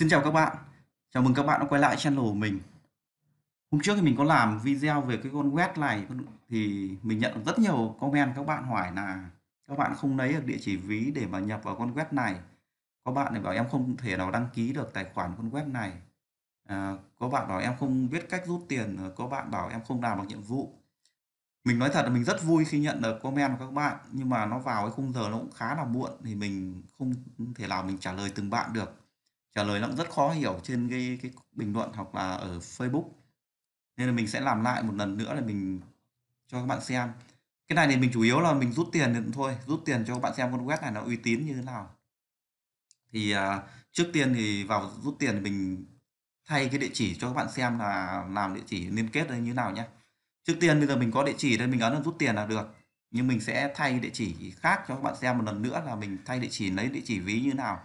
Xin chào các bạn, chào mừng các bạn đã quay lại channel của mình Hôm trước thì mình có làm video về cái con web này Thì mình nhận rất nhiều comment các bạn hỏi là Các bạn không lấy được địa chỉ ví để mà nhập vào con web này Có bạn thì bảo em không thể nào đăng ký được tài khoản con web này à, Có bạn bảo em không biết cách rút tiền Có bạn bảo em không làm được nhiệm vụ mình nói thật là mình rất vui khi nhận được comment của các bạn nhưng mà nó vào cái khung giờ nó cũng khá là muộn thì mình không thể nào mình trả lời từng bạn được trả lời nó cũng rất khó hiểu trên cái cái bình luận hoặc là ở Facebook nên là mình sẽ làm lại một lần nữa là mình cho các bạn xem cái này thì mình chủ yếu là mình rút tiền thôi rút tiền cho các bạn xem con web này nó uy tín như thế nào thì uh, trước tiên thì vào rút tiền thì mình thay cái địa chỉ cho các bạn xem là làm địa chỉ liên kết đây như thế nào nhé trước tiên bây giờ mình có địa chỉ đây mình ấn là rút tiền là được nhưng mình sẽ thay địa chỉ khác cho các bạn xem một lần nữa là mình thay địa chỉ lấy địa chỉ ví như thế nào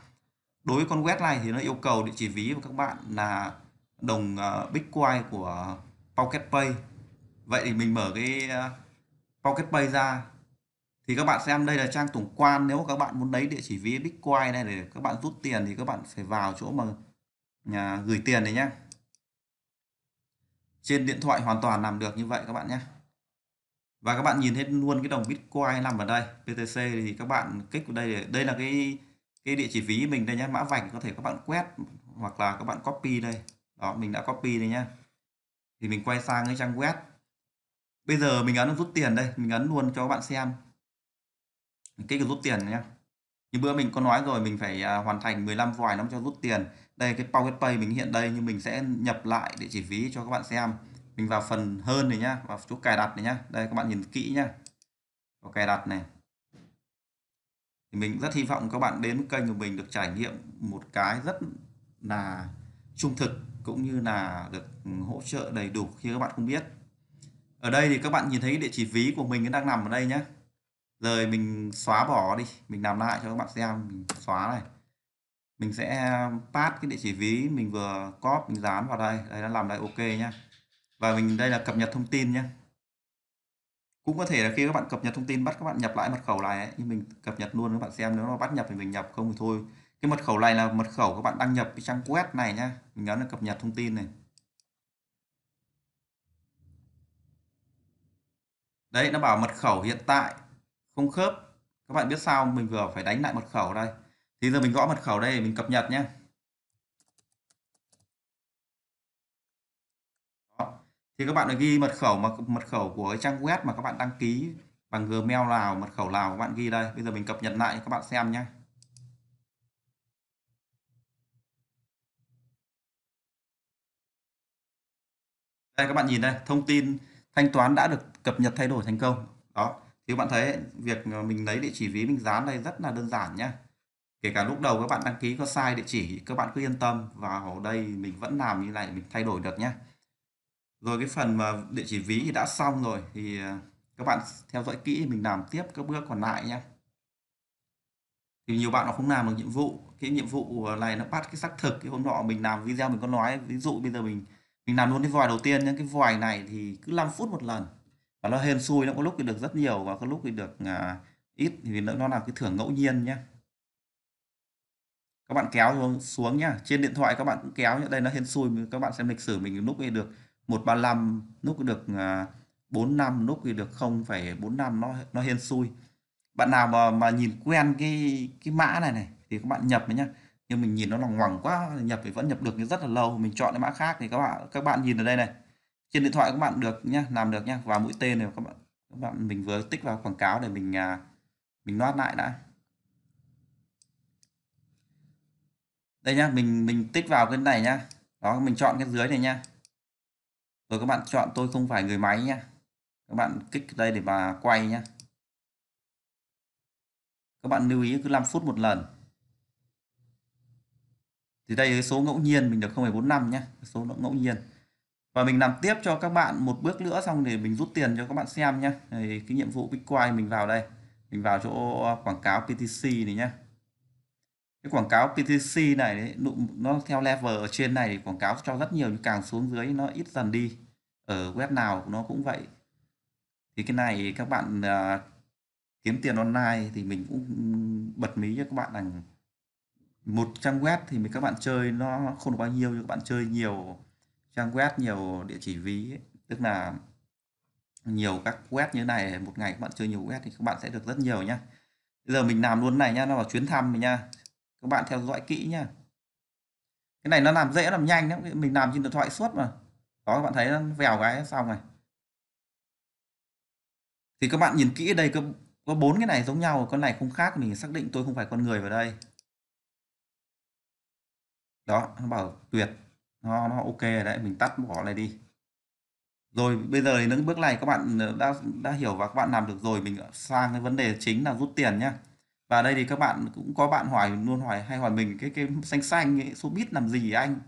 đối với con web này thì nó yêu cầu địa chỉ ví của các bạn là đồng à, Bitcoin của Pocket Pay vậy thì mình mở cái uh, Pocket Pay ra thì các bạn xem đây là trang tổng quan nếu các bạn muốn lấy địa chỉ ví Bitcoin này để các bạn rút tiền thì các bạn phải vào chỗ mà nhà gửi tiền này nhé trên điện thoại hoàn toàn làm được như vậy các bạn nhé và các bạn nhìn thấy luôn cái đồng Bitcoin nằm ở đây BTC thì các bạn kích vào đây để đây là cái cái địa chỉ ví mình đây nhé mã vạch có thể các bạn quét hoặc là các bạn copy đây đó mình đã copy đây nhá thì mình quay sang cái trang web bây giờ mình ấn rút tiền đây mình ấn luôn cho các bạn xem cái rút tiền nhé như bữa mình có nói rồi mình phải à, hoàn thành 15 vòi nó cho rút tiền đây cái Power Pay mình hiện đây nhưng mình sẽ nhập lại địa chỉ ví cho các bạn xem mình vào phần hơn này nhá vào chỗ cài đặt này nhá đây các bạn nhìn kỹ nhá vào cài đặt này thì mình rất hy vọng các bạn đến kênh của mình được trải nghiệm một cái rất là trung thực cũng như là được hỗ trợ đầy đủ khi các bạn không biết ở đây thì các bạn nhìn thấy địa chỉ ví của mình đang nằm ở đây nhé rồi mình xóa bỏ đi mình làm lại cho các bạn xem mình xóa này mình sẽ pass cái địa chỉ ví mình vừa copy mình dán vào đây đây nó làm lại ok nhá và mình đây là cập nhật thông tin nhé cũng có thể là khi các bạn cập nhật thông tin bắt các bạn nhập lại mật khẩu này ấy, nhưng mình cập nhật luôn các bạn xem nếu mà bắt nhập thì mình nhập không thì thôi cái mật khẩu này là mật khẩu các bạn đăng nhập cái trang web này nhá mình nhấn là cập nhật thông tin này đấy nó bảo mật khẩu hiện tại không khớp các bạn biết sao mình vừa phải đánh lại mật khẩu đây thì giờ mình gõ mật khẩu đây mình cập nhật nhé thì các bạn ghi mật khẩu mà mật khẩu của cái trang web mà các bạn đăng ký bằng Gmail Lào, mật khẩu Lào các bạn ghi đây. Bây giờ mình cập nhật lại các bạn xem nhé. Đây các bạn nhìn đây, thông tin thanh toán đã được cập nhật thay đổi thành công. Đó, thì các bạn thấy việc mình lấy địa chỉ ví mình dán đây rất là đơn giản nhé. Kể cả lúc đầu các bạn đăng ký có sai địa chỉ, các bạn cứ yên tâm vào đây mình vẫn làm như này, mình thay đổi được nhé rồi cái phần mà địa chỉ ví thì đã xong rồi thì à, các bạn theo dõi kỹ mình làm tiếp các bước còn lại nhé thì nhiều bạn nó không làm được nhiệm vụ cái nhiệm vụ à, này nó bắt cái xác thực cái hôm nọ mình làm video mình có nói ví dụ bây giờ mình mình làm luôn cái vòi đầu tiên nhé cái vòi này thì cứ 5 phút một lần và nó hên xui nó có lúc thì được rất nhiều và có lúc thì được à, ít thì nó là cái thưởng ngẫu nhiên nhé các bạn kéo xuống nhá trên điện thoại các bạn cũng kéo nhá đây nó hên xui các bạn xem lịch sử mình lúc ấy được 135 nút được 45 à, nút thì được 0,45 nó nó hên xui bạn nào mà mà nhìn quen cái cái mã này này thì các bạn nhập đấy nhá nhưng mình nhìn nó là ngoằng quá nhập thì vẫn nhập được nhưng rất là lâu mình chọn cái mã khác thì các bạn các bạn nhìn ở đây này trên điện thoại các bạn được nhá làm được nhá vào mũi tên này các bạn các bạn mình vừa tích vào quảng cáo để mình à, mình loát lại đã đây nhá mình mình tích vào cái này nhá đó mình chọn cái dưới này nhá rồi các bạn chọn tôi không phải người máy nhé các bạn kích đây để mà quay nhé các bạn lưu ý cứ 5 phút một lần thì đây cái số ngẫu nhiên mình được 0,45 nhé số nó ngẫu nhiên và mình làm tiếp cho các bạn một bước nữa xong để mình rút tiền cho các bạn xem nhé thì cái nhiệm vụ Bitcoin mình vào đây mình vào chỗ quảng cáo PTC này nhé cái quảng cáo PTC này nó theo level ở trên này thì quảng cáo cho rất nhiều nhưng càng xuống dưới nó ít dần đi ở web nào nó cũng vậy thì cái này các bạn uh, kiếm tiền online thì mình cũng bật mí cho các bạn rằng một trang web thì mình các bạn chơi nó không được bao nhiêu nhưng các bạn chơi nhiều trang web nhiều địa chỉ ví ấy. tức là nhiều các web như này một ngày các bạn chơi nhiều web thì các bạn sẽ được rất nhiều nhá bây giờ mình làm luôn này nhá nó vào chuyến thăm mình nhá các bạn theo dõi kỹ nha cái này nó làm dễ làm nhanh lắm mình làm trên điện thoại suốt mà đó các bạn thấy nó vèo cái xong này thì các bạn nhìn kỹ đây có có bốn cái này giống nhau con này không khác mình xác định tôi không phải con người vào đây đó nó bảo tuyệt nó, nó ok đấy mình tắt bỏ này đi rồi bây giờ đến bước này các bạn đã đã hiểu và các bạn làm được rồi mình sang cái vấn đề chính là rút tiền nhá và đây thì các bạn cũng có bạn hỏi luôn hỏi hay hỏi mình cái cái xanh xanh ấy, số bit làm gì anh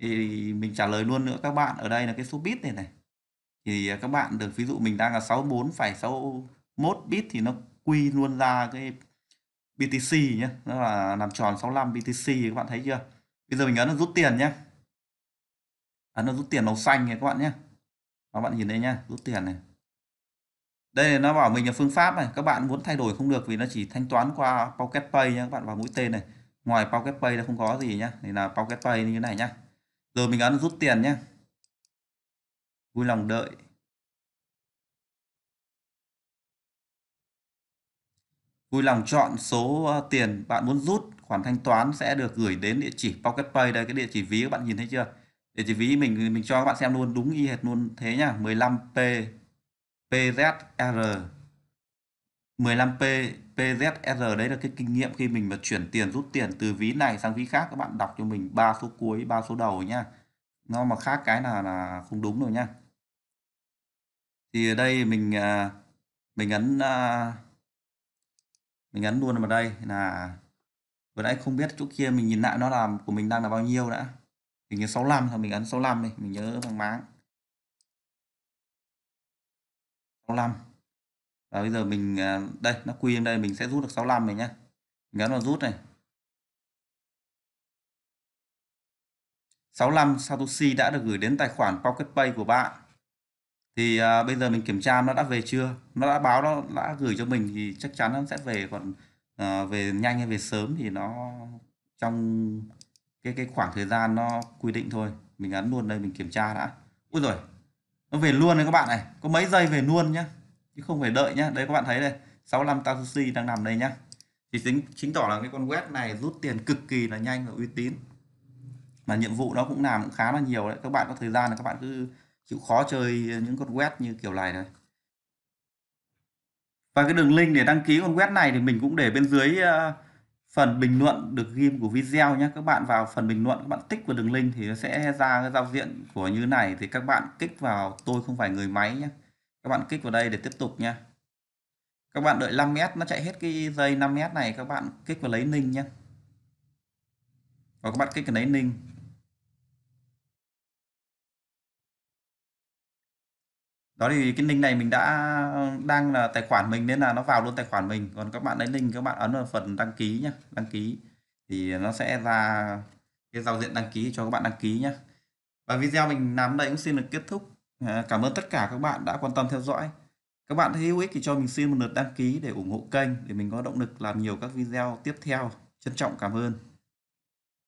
thì mình trả lời luôn nữa các bạn ở đây là cái số bit này này thì các bạn được ví dụ mình đang là 64,61 bit thì nó quy luôn ra cái BTC nhé nó là làm tròn 65 BTC các bạn thấy chưa bây giờ mình ấn nó rút tiền nhé ấn nó rút tiền màu xanh này các bạn nhé các bạn nhìn đây nhá rút tiền này đây nó bảo mình là phương pháp này các bạn muốn thay đổi không được vì nó chỉ thanh toán qua Pocket Pay nhé các bạn vào mũi tên này ngoài Pocket Pay nó không có gì nhá thì là Pocket Pay như thế này nhá rồi mình ấn rút tiền nhá vui lòng đợi vui lòng chọn số ờ, tiền bạn muốn rút khoản thanh toán sẽ được gửi đến địa chỉ Pocket Pay đây cái địa chỉ ví các bạn nhìn thấy chưa địa chỉ ví mình mình cho các bạn xem luôn đúng y hệt luôn thế nhá 15p PZR 15P PZR đấy là cái kinh nghiệm khi mình mà chuyển tiền rút tiền từ ví này sang ví khác các bạn đọc cho mình ba số cuối ba số đầu nhá nó mà khác cái là là không đúng rồi nhá thì ở đây mình à, mình ấn à, mình ấn luôn vào đây là vừa nãy không biết chỗ kia mình nhìn lại nó là của mình đang là bao nhiêu đã hình như 65 thì mình ấn 65 đi mình nhớ bằng máng 65 và bây giờ mình à, đây nó quy lên đây mình sẽ rút được 65 này nhé mình ấn vào rút này 65 Satoshi đã được gửi đến tài khoản PocketPay của bạn thì à, bây giờ mình kiểm tra nó đã về chưa nó đã báo nó đã gửi cho mình thì chắc chắn nó sẽ về còn à, về nhanh hay về sớm thì nó trong cái cái khoảng thời gian nó quy định thôi mình ấn luôn đây mình kiểm tra đã ui rồi nó về luôn đấy các bạn này có mấy giây về luôn nhá chứ không phải đợi nhá đấy các bạn thấy đây 65 Tatsushi đang nằm đây nhá thì chính chính tỏ là cái con web này rút tiền cực kỳ là nhanh và uy tín mà nhiệm vụ nó cũng làm cũng khá là nhiều đấy các bạn có thời gian là các bạn cứ chịu khó chơi những con web như kiểu này này và cái đường link để đăng ký con web này thì mình cũng để bên dưới uh, phần bình luận được ghim của video nhé các bạn vào phần bình luận các bạn tích vào đường link thì nó sẽ ra cái giao diện của như này thì các bạn kích vào tôi không phải người máy nhé các bạn kích vào đây để tiếp tục nha các bạn đợi 5m nó chạy hết cái dây 5m này các bạn kích vào lấy ninh nhé và các bạn kích vào lấy ninh đó thì cái link này mình đã đăng là tài khoản mình nên là nó vào luôn tài khoản mình còn các bạn lấy link các bạn ấn vào phần đăng ký nhá đăng ký thì nó sẽ ra cái giao diện đăng ký cho các bạn đăng ký nhá và video mình làm đây cũng xin được kết thúc à, cảm ơn tất cả các bạn đã quan tâm theo dõi các bạn thấy hữu ích thì cho mình xin một lượt đăng ký để ủng hộ kênh để mình có động lực làm nhiều các video tiếp theo trân trọng cảm ơn